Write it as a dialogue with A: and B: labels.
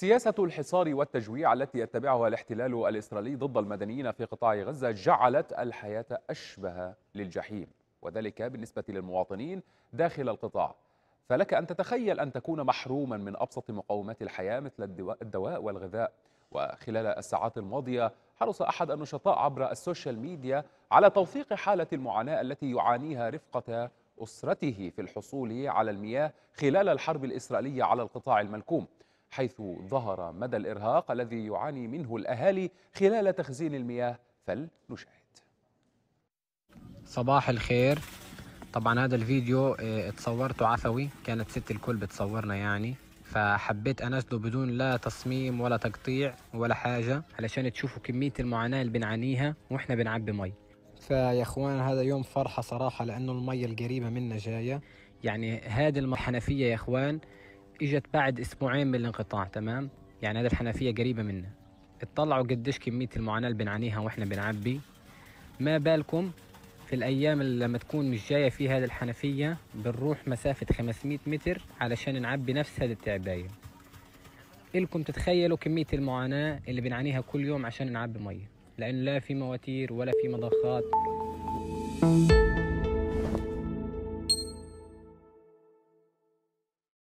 A: سياسة الحصار والتجويع التي يتبعها الاحتلال الإسرائيلي ضد المدنيين في قطاع غزة جعلت الحياة أشبه للجحيم وذلك بالنسبة للمواطنين داخل القطاع فلك أن تتخيل أن تكون محروما من أبسط مقومات الحياة مثل الدواء والغذاء وخلال الساعات الماضية حرص أحد النشطاء عبر السوشيال ميديا على توثيق حالة المعاناة التي يعانيها رفقة أسرته في الحصول على المياه خلال الحرب الإسرائيلية على القطاع الملكوم حيث ظهر مدى الإرهاق الذي يعاني منه الأهالي خلال تخزين المياه فلنشاهد
B: صباح الخير طبعا هذا الفيديو اه اتصورته عفوي كانت ست الكل بتصورنا يعني فحبيت انزله بدون لا تصميم ولا تقطيع ولا حاجه علشان تشوفوا كميه المعاناه اللي بنعانيها واحنا بنعبي مي فيا اخوان هذا يوم فرحه صراحه لانه المي القريبه منا جايه يعني هذه الحنفيه يا اخوان اجت بعد اسبوعين من الانقطاع تمام يعني هذا الحنفيه قريبه منا اطلعوا قديش كميه المعاناه اللي بنعانيها واحنا بنعبي ما بالكم في الايام اللي لما تكون مش جايه في هذه الحنفيه بنروح مسافه 500 متر علشان نعبي نفس هذه التعبايه إلكم تتخيلوا كمية المعاناة اللي بنعانيها كل يوم عشان نعبي مية لأن لا في مواتير ولا في مضخات